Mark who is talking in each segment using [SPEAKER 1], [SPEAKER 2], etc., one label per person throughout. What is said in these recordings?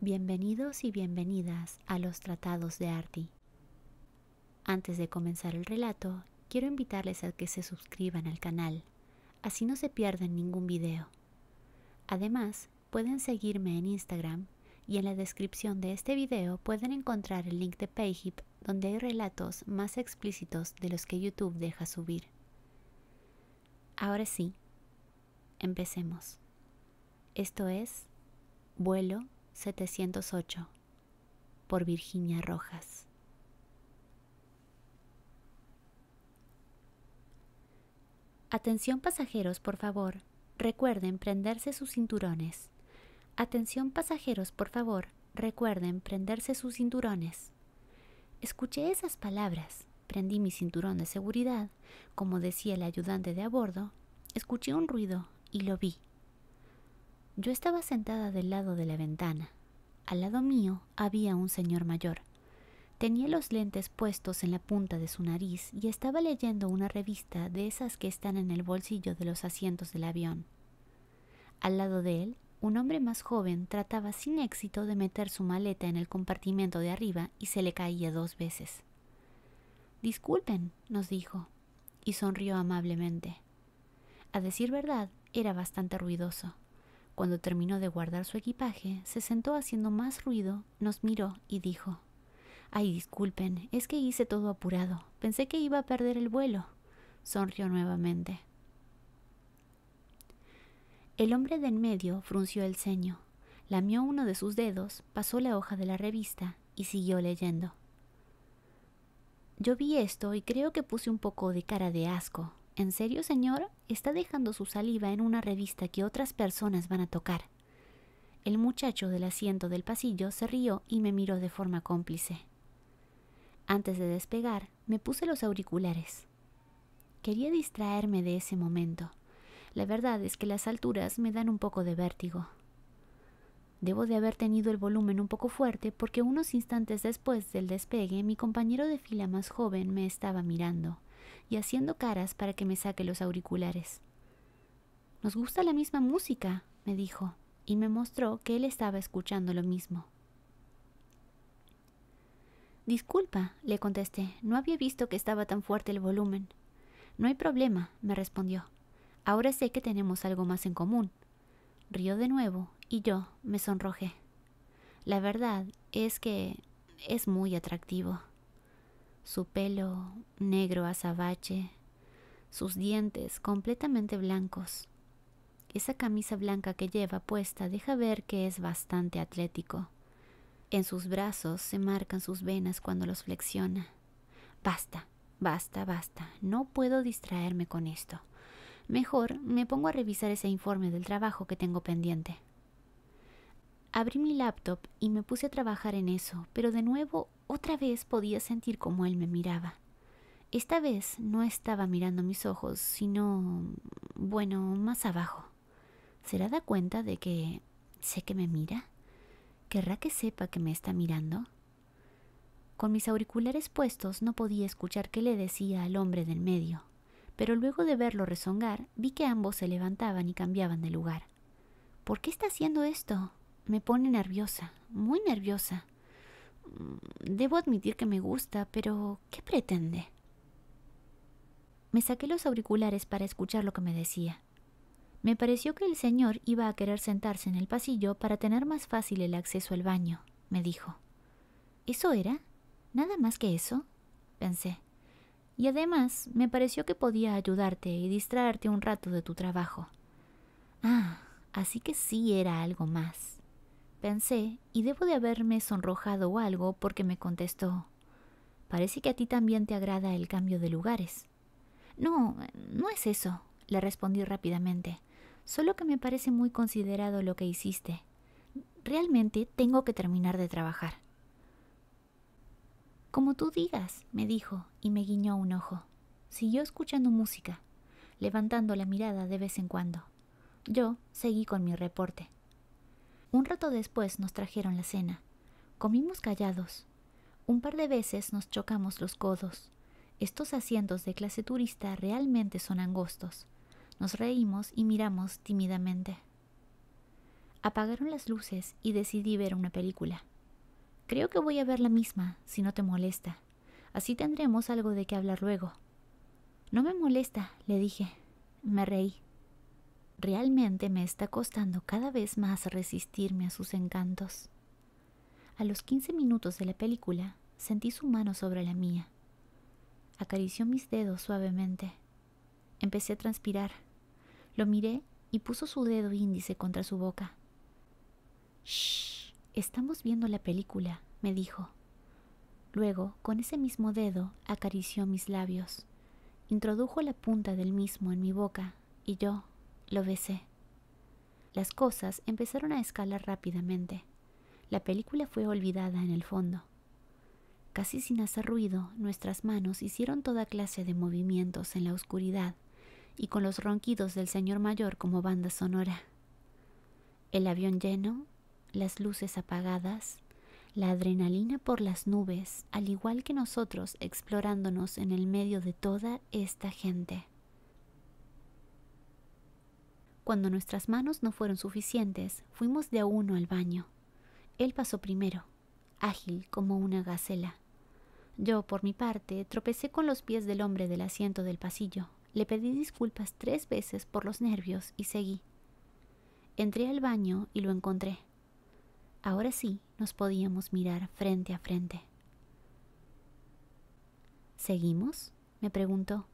[SPEAKER 1] Bienvenidos y bienvenidas a los Tratados de Arti. Antes de comenzar el relato, quiero invitarles a que se suscriban al canal, así no se pierden ningún video. Además, pueden seguirme en Instagram y en la descripción de este video pueden encontrar el link de Payhip donde hay relatos más explícitos de los que YouTube deja subir. Ahora sí, empecemos. Esto es Vuelo 708 por Virginia Rojas. Atención pasajeros, por favor, recuerden prenderse sus cinturones. Atención pasajeros, por favor, recuerden prenderse sus cinturones. Escuché esas palabras, prendí mi cinturón de seguridad, como decía el ayudante de a bordo, escuché un ruido y lo vi. Yo estaba sentada del lado de la ventana. Al lado mío había un señor mayor. Tenía los lentes puestos en la punta de su nariz y estaba leyendo una revista de esas que están en el bolsillo de los asientos del avión. Al lado de él, un hombre más joven trataba sin éxito de meter su maleta en el compartimento de arriba y se le caía dos veces. Disculpen, nos dijo, y sonrió amablemente. A decir verdad, era bastante ruidoso. Cuando terminó de guardar su equipaje, se sentó haciendo más ruido, nos miró y dijo Ay, disculpen, es que hice todo apurado. Pensé que iba a perder el vuelo. Sonrió nuevamente. El hombre de en medio frunció el ceño, lamió uno de sus dedos, pasó la hoja de la revista y siguió leyendo. Yo vi esto y creo que puse un poco de cara de asco, ¿En serio, señor? Está dejando su saliva en una revista que otras personas van a tocar. El muchacho del asiento del pasillo se rió y me miró de forma cómplice. Antes de despegar, me puse los auriculares. Quería distraerme de ese momento. La verdad es que las alturas me dan un poco de vértigo. Debo de haber tenido el volumen un poco fuerte porque unos instantes después del despegue mi compañero de fila más joven me estaba mirando y haciendo caras para que me saque los auriculares. Nos gusta la misma música, me dijo, y me mostró que él estaba escuchando lo mismo. Disculpa, le contesté, no había visto que estaba tan fuerte el volumen. No hay problema, me respondió. Ahora sé que tenemos algo más en común. Rió de nuevo y yo me sonrojé. La verdad es que es muy atractivo su pelo negro azabache, sus dientes completamente blancos. Esa camisa blanca que lleva puesta deja ver que es bastante atlético. En sus brazos se marcan sus venas cuando los flexiona. Basta, basta, basta. No puedo distraerme con esto. Mejor me pongo a revisar ese informe del trabajo que tengo pendiente. Abrí mi laptop y me puse a trabajar en eso, pero de nuevo otra vez podía sentir cómo él me miraba. Esta vez no estaba mirando mis ojos, sino, bueno, más abajo. ¿Será da cuenta de que sé que me mira? ¿Querrá que sepa que me está mirando? Con mis auriculares puestos no podía escuchar qué le decía al hombre del medio, pero luego de verlo rezongar vi que ambos se levantaban y cambiaban de lugar. ¿Por qué está haciendo esto? Me pone nerviosa, muy nerviosa. Debo admitir que me gusta, pero ¿qué pretende? Me saqué los auriculares para escuchar lo que me decía. Me pareció que el señor iba a querer sentarse en el pasillo para tener más fácil el acceso al baño, me dijo. ¿Eso era? ¿Nada más que eso? pensé. Y además me pareció que podía ayudarte y distraerte un rato de tu trabajo. Ah, así que sí era algo más. Pensé, y debo de haberme sonrojado o algo porque me contestó, parece que a ti también te agrada el cambio de lugares. No, no es eso, le respondí rápidamente, solo que me parece muy considerado lo que hiciste. Realmente tengo que terminar de trabajar. Como tú digas, me dijo, y me guiñó un ojo. Siguió escuchando música, levantando la mirada de vez en cuando. Yo seguí con mi reporte. Un rato después nos trajeron la cena. Comimos callados. Un par de veces nos chocamos los codos. Estos asientos de clase turista realmente son angostos. Nos reímos y miramos tímidamente. Apagaron las luces y decidí ver una película. Creo que voy a ver la misma, si no te molesta. Así tendremos algo de qué hablar luego. No me molesta, le dije. Me reí realmente me está costando cada vez más resistirme a sus encantos. A los 15 minutos de la película, sentí su mano sobre la mía. Acarició mis dedos suavemente. Empecé a transpirar. Lo miré y puso su dedo índice contra su boca. Shh, estamos viendo la película, me dijo. Luego, con ese mismo dedo, acarició mis labios. Introdujo la punta del mismo en mi boca y yo, lo besé. Las cosas empezaron a escalar rápidamente. La película fue olvidada en el fondo. Casi sin hacer ruido, nuestras manos hicieron toda clase de movimientos en la oscuridad y con los ronquidos del señor mayor como banda sonora. El avión lleno, las luces apagadas, la adrenalina por las nubes, al igual que nosotros explorándonos en el medio de toda esta gente. Cuando nuestras manos no fueron suficientes, fuimos de a uno al baño. Él pasó primero, ágil como una gacela. Yo, por mi parte, tropecé con los pies del hombre del asiento del pasillo. Le pedí disculpas tres veces por los nervios y seguí. Entré al baño y lo encontré. Ahora sí nos podíamos mirar frente a frente. ¿Seguimos? me preguntó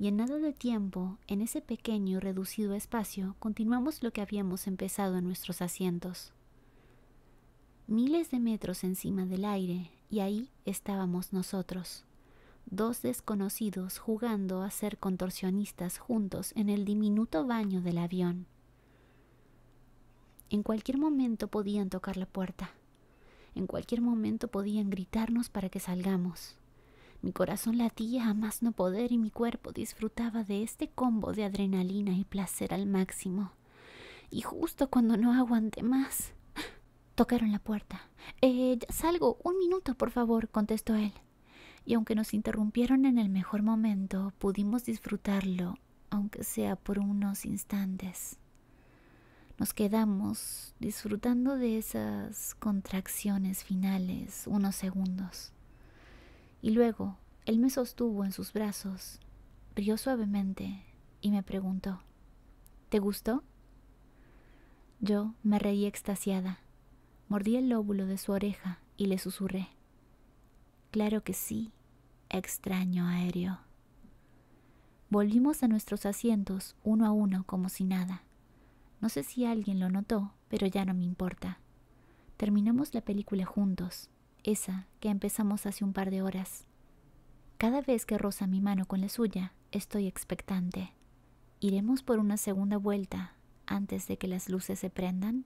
[SPEAKER 1] y en nada de tiempo, en ese pequeño y reducido espacio, continuamos lo que habíamos empezado en nuestros asientos. Miles de metros encima del aire, y ahí estábamos nosotros, dos desconocidos jugando a ser contorsionistas juntos en el diminuto baño del avión. En cualquier momento podían tocar la puerta. En cualquier momento podían gritarnos para que salgamos. Mi corazón latía a más no poder y mi cuerpo disfrutaba de este combo de adrenalina y placer al máximo. Y justo cuando no aguanté más, tocaron la puerta. Eh, ya salgo, un minuto, por favor, contestó él. Y aunque nos interrumpieron en el mejor momento, pudimos disfrutarlo, aunque sea por unos instantes. Nos quedamos disfrutando de esas contracciones finales unos segundos. Y luego él me sostuvo en sus brazos, rió suavemente y me preguntó, ¿Te gustó? Yo me reí extasiada, mordí el lóbulo de su oreja y le susurré, Claro que sí, extraño aéreo. Volvimos a nuestros asientos uno a uno como si nada. No sé si alguien lo notó, pero ya no me importa. Terminamos la película juntos, esa que empezamos hace un par de horas. Cada vez que roza mi mano con la suya, estoy expectante. ¿Iremos por una segunda vuelta antes de que las luces se prendan?